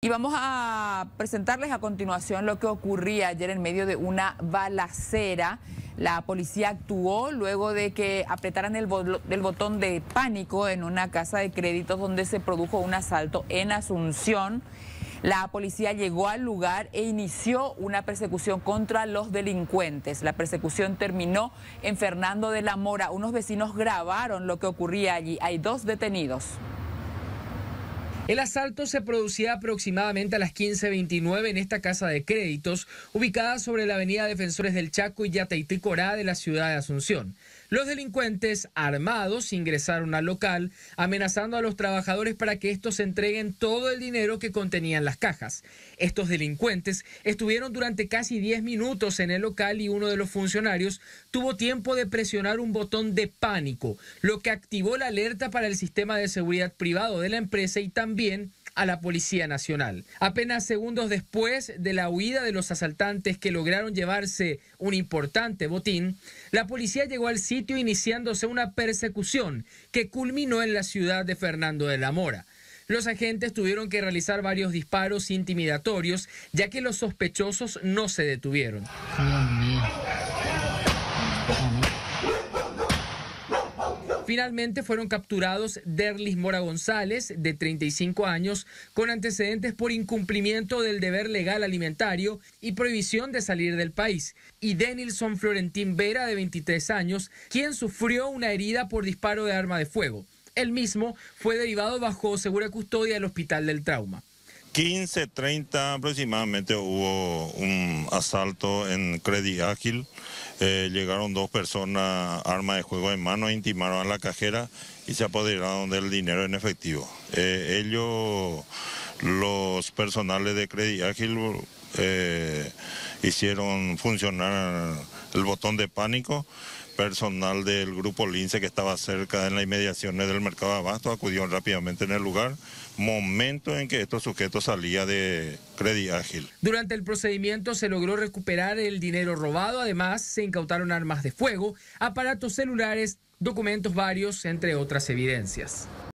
Y vamos a presentarles a continuación lo que ocurría ayer en medio de una balacera. La policía actuó luego de que apretaran el, botón de pánico en una casa de créditos donde se produjo un asalto en Asunción. La policía llegó al lugar e inició una persecución contra los delincuentes. La persecución terminó en Fernando de la Mora. Unos vecinos grabaron lo que ocurría allí. Hay dos detenidos. El asalto se producía aproximadamente a las 15.29 en esta casa de créditos, ubicada sobre la avenida Defensores del Chaco y Yateití Corá de la ciudad de Asunción. Los delincuentes armados ingresaron al local, amenazando a los trabajadores para que estos entreguen todo el dinero que contenían las cajas. Estos delincuentes estuvieron durante casi 10 minutos en el local y uno de los funcionarios tuvo tiempo de presionar un botón de pánico, lo que activó la alerta para el sistema de seguridad privado de la empresa y también a la Policía Nacional. Apenas segundos después de la huida de los asaltantes que lograron llevarse un importante botín, la policía llegó al sitio iniciándose una persecución que culminó en la ciudad de Fernando de la Mora. Los agentes tuvieron que realizar varios disparos intimidatorios, ya que los sospechosos no se detuvieron. Finalmente fueron capturados Derlis Mora González, de 35 años, con antecedentes por incumplimiento del deber legal alimentario y prohibición de salir del país, y Denilson Florentín Vera, de 23 años, quien sufrió una herida por disparo de arma de fuego. El mismo fue derivado bajo segura custodia del Hospital del Trauma. 15.30 aproximadamente hubo un asalto en Credit Ágil. Eh, llegaron dos personas, armas de juego en mano, intimaron a la cajera y se apoderaron del dinero en efectivo. Eh, ellos, los personales de Credit Ágil, eh, hicieron funcionar el botón de pánico personal del grupo Lince que estaba cerca en las inmediaciones del mercado de abasto acudieron rápidamente en el lugar, momento en que estos sujetos salían de Credit Ágil. Durante el procedimiento se logró recuperar el dinero robado, además se incautaron armas de fuego, aparatos celulares, documentos varios, entre otras evidencias.